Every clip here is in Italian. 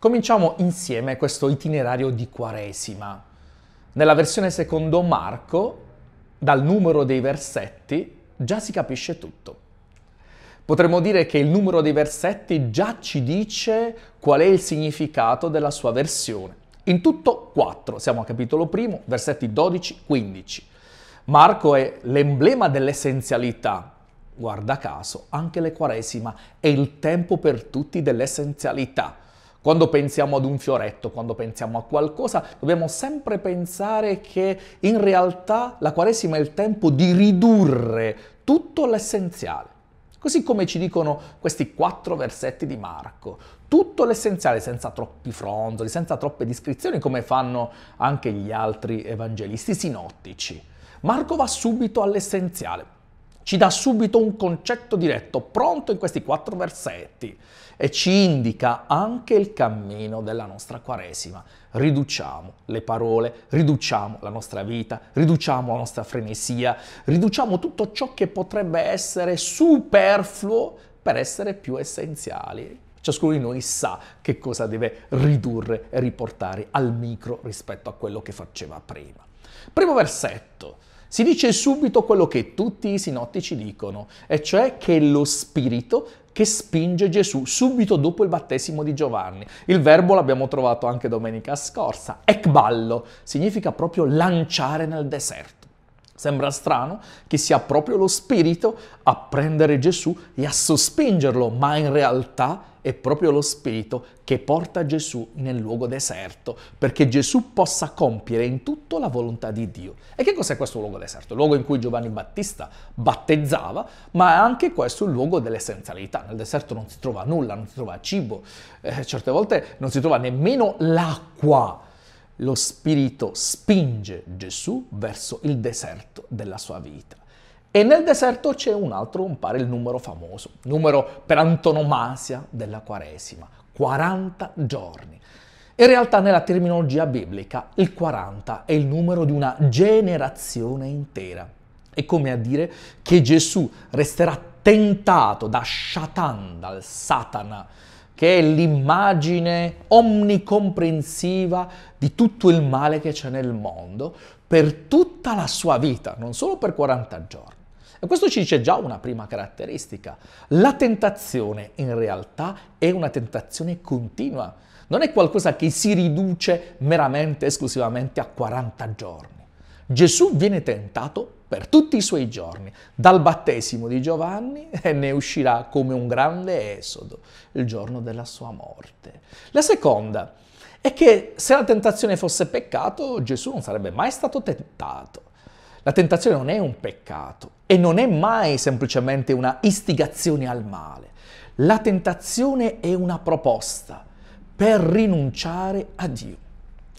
Cominciamo insieme questo itinerario di Quaresima. Nella versione secondo Marco, dal numero dei versetti, già si capisce tutto. Potremmo dire che il numero dei versetti già ci dice qual è il significato della sua versione. In tutto quattro, siamo a capitolo primo, versetti 12-15. Marco è l'emblema dell'essenzialità. Guarda caso, anche le quaresima è il tempo per tutti dell'essenzialità quando pensiamo ad un fioretto, quando pensiamo a qualcosa, dobbiamo sempre pensare che in realtà la Quaresima è il tempo di ridurre tutto l'essenziale. Così come ci dicono questi quattro versetti di Marco. Tutto l'essenziale, senza troppi fronzoli, senza troppe descrizioni, come fanno anche gli altri evangelisti sinottici. Marco va subito all'essenziale ci dà subito un concetto diretto, pronto in questi quattro versetti, e ci indica anche il cammino della nostra Quaresima. Riduciamo le parole, riduciamo la nostra vita, riduciamo la nostra frenesia, riduciamo tutto ciò che potrebbe essere superfluo per essere più essenziali. Ciascuno di noi sa che cosa deve ridurre e riportare al micro rispetto a quello che faceva prima. Primo versetto si dice subito quello che tutti i sinottici dicono, e cioè che è lo spirito che spinge Gesù subito dopo il battesimo di Giovanni. Il verbo l'abbiamo trovato anche domenica scorsa. ecballo, significa proprio lanciare nel deserto. Sembra strano che sia proprio lo Spirito a prendere Gesù e a sospingerlo, ma in realtà è proprio lo Spirito che porta Gesù nel luogo deserto, perché Gesù possa compiere in tutto la volontà di Dio. E che cos'è questo luogo deserto? Il luogo in cui Giovanni Battista battezzava, ma è anche questo il luogo dell'essenzialità. Nel deserto non si trova nulla, non si trova cibo, eh, certe volte non si trova nemmeno l'acqua lo Spirito spinge Gesù verso il deserto della sua vita. E nel deserto c'è un altro, un pare il numero famoso, numero per antonomasia della Quaresima, 40 giorni. In realtà nella terminologia biblica il 40 è il numero di una generazione intera. È come a dire che Gesù resterà tentato da Shatan, dal Satana, che è l'immagine omnicomprensiva di tutto il male che c'è nel mondo per tutta la sua vita, non solo per 40 giorni. E questo ci dice già una prima caratteristica. La tentazione in realtà è una tentazione continua, non è qualcosa che si riduce meramente, esclusivamente a 40 giorni. Gesù viene tentato per tutti i suoi giorni. Dal battesimo di Giovanni e ne uscirà come un grande esodo il giorno della sua morte. La seconda è che se la tentazione fosse peccato, Gesù non sarebbe mai stato tentato. La tentazione non è un peccato e non è mai semplicemente una istigazione al male. La tentazione è una proposta per rinunciare a Dio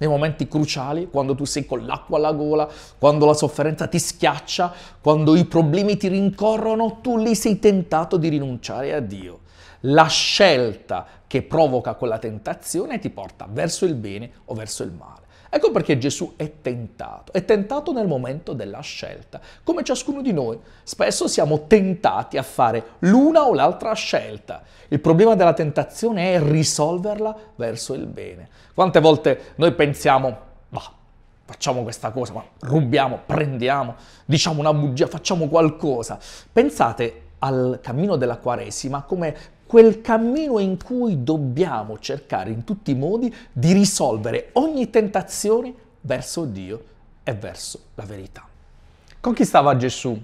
nei momenti cruciali, quando tu sei con l'acqua alla gola, quando la sofferenza ti schiaccia, quando i problemi ti rincorrono, tu lì sei tentato di rinunciare a Dio. La scelta che provoca quella tentazione ti porta verso il bene o verso il male. Ecco perché Gesù è tentato, è tentato nel momento della scelta, come ciascuno di noi. Spesso siamo tentati a fare l'una o l'altra scelta. Il problema della tentazione è risolverla verso il bene. Quante volte noi pensiamo, bah, facciamo questa cosa, ma rubiamo, prendiamo, diciamo una bugia, facciamo qualcosa. Pensate al cammino della Quaresima come quel cammino in cui dobbiamo cercare in tutti i modi di risolvere ogni tentazione verso Dio e verso la verità. Con chi stava Gesù?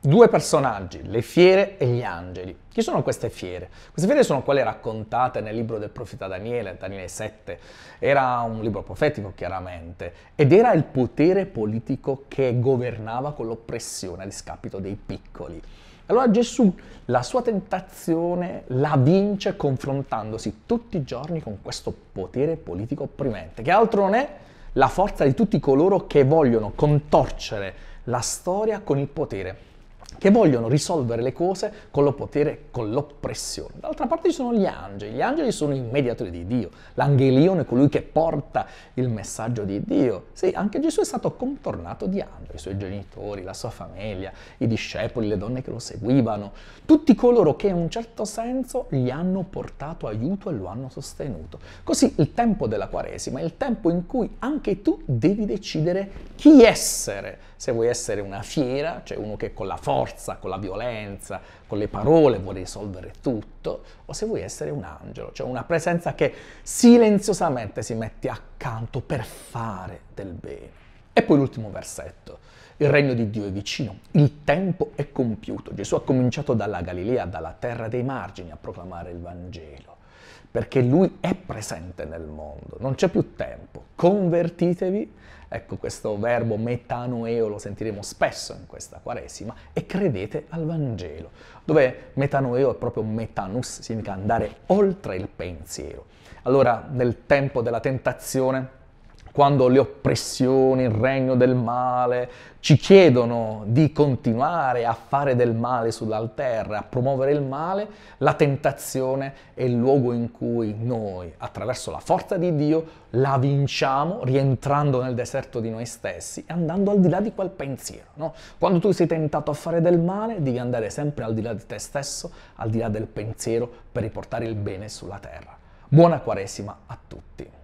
Due personaggi, le fiere e gli angeli. Chi sono queste fiere? Queste fiere sono quelle raccontate nel libro del profeta Daniele, Daniele 7. Era un libro profetico chiaramente ed era il potere politico che governava con l'oppressione a discapito dei piccoli. Allora Gesù la sua tentazione la vince confrontandosi tutti i giorni con questo potere politico opprimente, che altro non è la forza di tutti coloro che vogliono contorcere la storia con il potere che vogliono risolvere le cose con lo potere, con l'oppressione. D'altra parte ci sono gli angeli, gli angeli sono i mediatori di Dio, l'angelione è colui che porta il messaggio di Dio. Sì, anche Gesù è stato contornato di angeli, i suoi genitori, la sua famiglia, i discepoli, le donne che lo seguivano, tutti coloro che in un certo senso gli hanno portato aiuto e lo hanno sostenuto. Così il tempo della Quaresima è il tempo in cui anche tu devi decidere chi essere, se vuoi essere una fiera, cioè uno che con la forza forza, con la violenza, con le parole vuoi risolvere tutto, o se vuoi essere un angelo, cioè una presenza che silenziosamente si mette accanto per fare del bene. E poi l'ultimo versetto. Il regno di Dio è vicino, il tempo è compiuto. Gesù ha cominciato dalla Galilea, dalla terra dei margini, a proclamare il Vangelo, perché lui è presente nel mondo, non c'è più tempo. Convertitevi Ecco, questo verbo metanoeo lo sentiremo spesso in questa Quaresima e credete al Vangelo, dove metanoeo è proprio metanus, significa andare oltre il pensiero. Allora, nel tempo della tentazione, quando le oppressioni, il regno del male ci chiedono di continuare a fare del male sulla terra, a promuovere il male, la tentazione è il luogo in cui noi, attraverso la forza di Dio, la vinciamo rientrando nel deserto di noi stessi e andando al di là di quel pensiero. No? Quando tu sei tentato a fare del male, devi andare sempre al di là di te stesso, al di là del pensiero, per riportare il bene sulla terra. Buona Quaresima a tutti.